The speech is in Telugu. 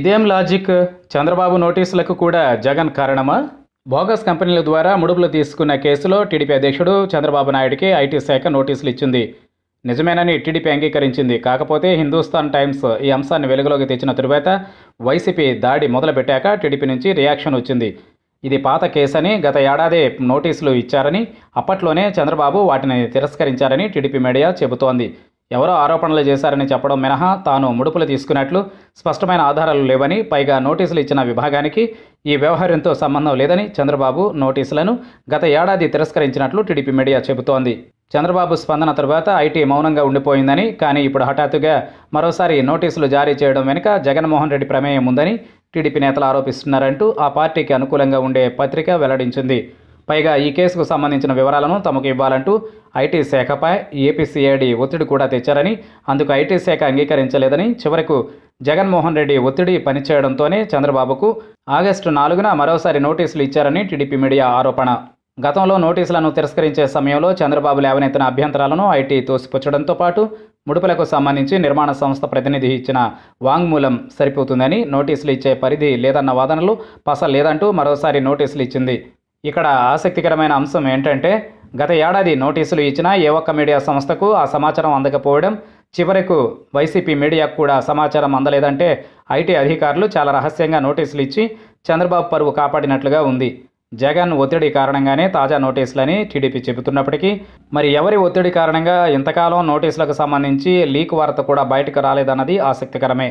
ఇదేం లాజిక్ చంద్రబాబు నోటీసులకు కూడా జగన్ కారణమా బోగస్ కంపెనీల ద్వారా ముడుపులు తీసుకున్న కేసులో టీడీపీ అధ్యక్షుడు చంద్రబాబు నాయుడికి ఐటీ శాఖ నోటీసులు ఇచ్చింది నిజమేనని టీడీపీ అంగీకరించింది కాకపోతే హిందుస్థాన్ టైమ్స్ ఈ అంశాన్ని వెలుగులోకి తెచ్చిన తరువాత వైసీపీ దాడి మొదలుపెట్టాక టీడీపీ నుంచి రియాక్షన్ వచ్చింది ఇది పాత కేసని గత ఏడాదే నోటీసులు ఇచ్చారని అప్పట్లోనే చంద్రబాబు వాటిని తిరస్కరించారని టీడీపీ మీడియా చెబుతోంది ఎవరో ఆరోపణలు చేశారని చెప్పడం మినహా తాను ముడుపులు తీసుకున్నట్లు స్పష్టమైన ఆధారాలు లేవని పైగా నోటీసులు ఇచ్చిన విభాగానికి ఈ వ్యవహారంతో సంబంధం లేదని చంద్రబాబు నోటీసులను గత ఏడాది తిరస్కరించినట్లు టీడీపీ మీడియా చెబుతోంది చంద్రబాబు స్పందన తర్వాత ఐటీ మౌనంగా ఉండిపోయిందని కానీ ఇప్పుడు హఠాత్తుగా మరోసారి నోటీసులు జారీ చేయడం వెనుక జగన్మోహన్ రెడ్డి ప్రమేయం ఉందని టీడీపీ నేతలు ఆరోపిస్తున్నారంటూ ఆ పార్టీకి అనుకూలంగా ఉండే పత్రిక వెల్లడించింది పైగా ఈ కేసుకు సంబంధించిన వివరాలను తమకు ఇవ్వాలంటూ ఐటీ శాఖపై ఏపీసీఐడి ఒత్తిడి కూడా తెచ్చారని అందుకు ఐటీ శాఖ అంగీకరించలేదని చివరకు జగన్మోహన్ రెడ్డి ఒత్తిడి పనిచేయడంతోనే చంద్రబాబుకు ఆగస్టు నాలుగున మరోసారి నోటీసులు ఇచ్చారని టీడీపీ మీడియా ఆరోపణ గతంలో నోటీసులను తిరస్కరించే సమయంలో చంద్రబాబు లేవనెత్తిన అభ్యంతరాలను ఐటీ తోసిపుచ్చడంతో పాటు ముడుపులకు సంబంధించి నిర్మాణ సంస్థ ప్రతినిధి ఇచ్చిన వాంగ్మూలం సరిపోతుందని నోటీసులు ఇచ్చే పరిధి లేదన్న వాదనలు పస లేదంటూ మరోసారి నోటీసులు ఇచ్చింది ఇక్కడ ఆసక్తికరమైన అంశం ఏంటంటే గత ఏడాది నోటీసులు ఇచ్చినా ఏ ఒక్క మీడియా సంస్థకు ఆ సమాచారం అందకపోవడం చివరకు వైసీపీ మీడియాకు కూడా సమాచారం అందలేదంటే ఐటీ అధికారులు చాలా రహస్యంగా నోటీసులు ఇచ్చి చంద్రబాబు పరువు కాపాడినట్లుగా ఉంది జగన్ ఒత్తిడి కారణంగానే తాజా నోటీసులని టీడీపీ చెబుతున్నప్పటికీ మరి ఎవరి ఒత్తిడి కారణంగా ఇంతకాలం నోటీసులకు సంబంధించి లీక్ వార్త కూడా బయటకు రాలేదన్నది ఆసక్తికరమే